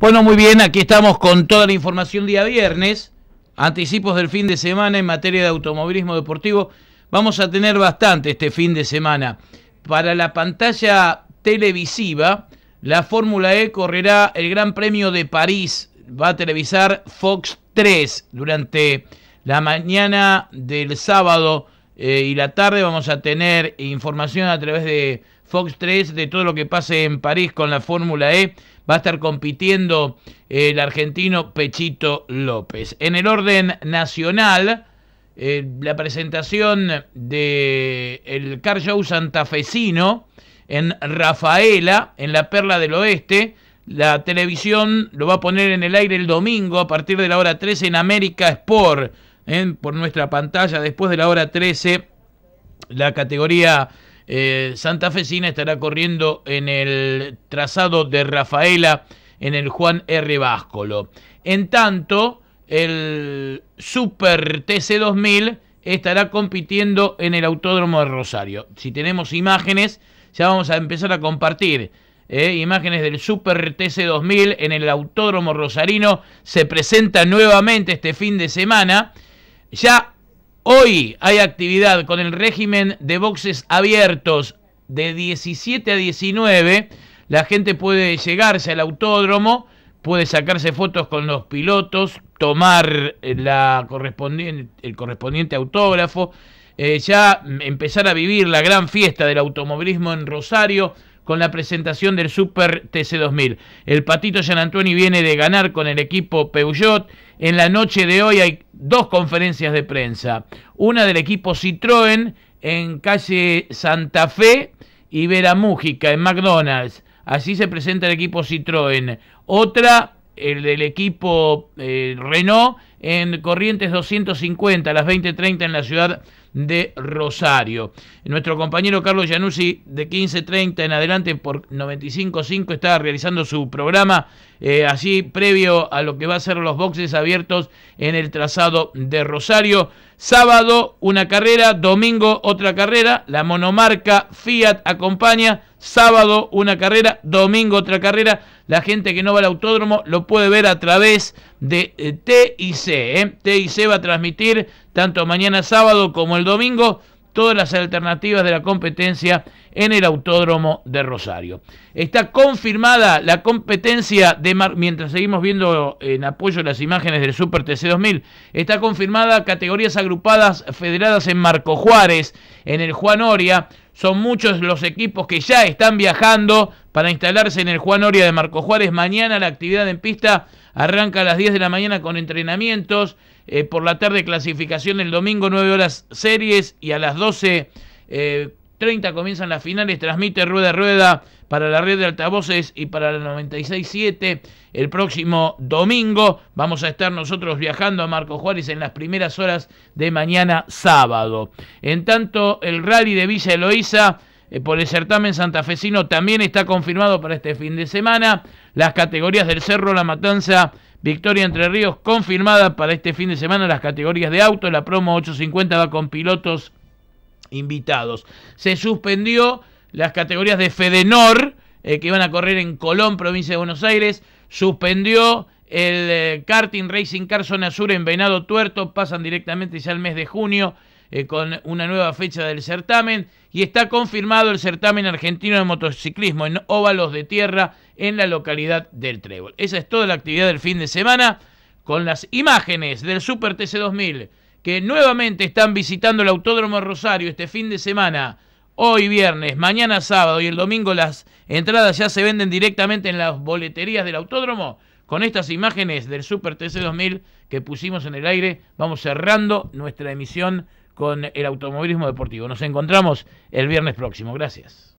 Bueno, muy bien, aquí estamos con toda la información día viernes, anticipos del fin de semana en materia de automovilismo deportivo. Vamos a tener bastante este fin de semana. Para la pantalla televisiva, la Fórmula E correrá el Gran Premio de París. Va a televisar Fox 3 durante la mañana del sábado eh, y la tarde vamos a tener información a través de Fox 3 de todo lo que pase en París con la Fórmula E. Va a estar compitiendo eh, el argentino Pechito López. En el orden nacional, eh, la presentación del el Car Show santafesino en Rafaela, en la Perla del Oeste. La televisión lo va a poner en el aire el domingo a partir de la hora 13 en América Sport. ¿eh? por nuestra pantalla después de la hora 13. La categoría eh, Santa Fecina estará corriendo en el trazado de Rafaela en el Juan R. Váscolo. En tanto, el Super TC2000 estará compitiendo en el Autódromo de Rosario. Si tenemos imágenes, ya vamos a empezar a compartir. ¿eh? imágenes del Super TC2000 en el Autódromo Rosarino. Se presenta nuevamente este fin de semana. Ya hoy hay actividad con el régimen de boxes abiertos de 17 a 19. La gente puede llegarse al autódromo, puede sacarse fotos con los pilotos, tomar eh, la correspondiente, el correspondiente autógrafo, eh, ya empezar a vivir la gran fiesta del automovilismo en Rosario con la presentación del Super TC2000. El Patito Antonio viene de ganar con el equipo Peugeot. En la noche de hoy hay dos conferencias de prensa. Una del equipo Citroën en calle Santa Fe y Vera Mújica en McDonald's. Así se presenta el equipo Citroën. Otra, el del equipo eh, Renault en Corrientes 250 a las 20.30 en la ciudad de Rosario. Nuestro compañero Carlos Gianuzzi de 15.30 en adelante por 95.5 está realizando su programa eh, así previo a lo que va a ser los boxes abiertos en el trazado de Rosario. Sábado una carrera, domingo otra carrera, la monomarca Fiat acompaña, sábado una carrera, domingo otra carrera. La gente que no va al autódromo lo puede ver a través de eh, TIC. y ¿eh? TIC va a transmitir tanto mañana sábado como el domingo todas las alternativas de la competencia en el Autódromo de Rosario. Está confirmada la competencia de mientras seguimos viendo en apoyo las imágenes del Super TC 2000, está confirmada categorías agrupadas federadas en Marco Juárez, en el Juan Oria. Son muchos los equipos que ya están viajando para instalarse en el Juan Oria de Marco Juárez. Mañana la actividad en pista arranca a las 10 de la mañana con entrenamientos, eh, por la tarde clasificación el domingo 9 horas series y a las 12.30 eh, comienzan las finales, transmite rueda a rueda para la red de altavoces y para la 967 el próximo domingo. Vamos a estar nosotros viajando a Marco Juárez en las primeras horas de mañana sábado. En tanto, el rally de Villa Eloísa eh, por el certamen santafesino también está confirmado para este fin de semana. Las categorías del Cerro La Matanza, Victoria Entre Ríos confirmada para este fin de semana. Las categorías de auto, la promo 850 va con pilotos invitados. Se suspendió las categorías de Fedenor, eh, que iban a correr en Colón, provincia de Buenos Aires. Suspendió el eh, karting Racing Car Zona en Venado Tuerto. Pasan directamente ya al mes de junio. Eh, con una nueva fecha del certamen y está confirmado el certamen argentino de motociclismo en óvalos de tierra en la localidad del Trébol. Esa es toda la actividad del fin de semana con las imágenes del Super TC2000 que nuevamente están visitando el Autódromo Rosario este fin de semana. Hoy viernes, mañana sábado y el domingo las entradas ya se venden directamente en las boleterías del autódromo con estas imágenes del Super TC 2000 que pusimos en el aire, vamos cerrando nuestra emisión con el automovilismo deportivo. Nos encontramos el viernes próximo. Gracias.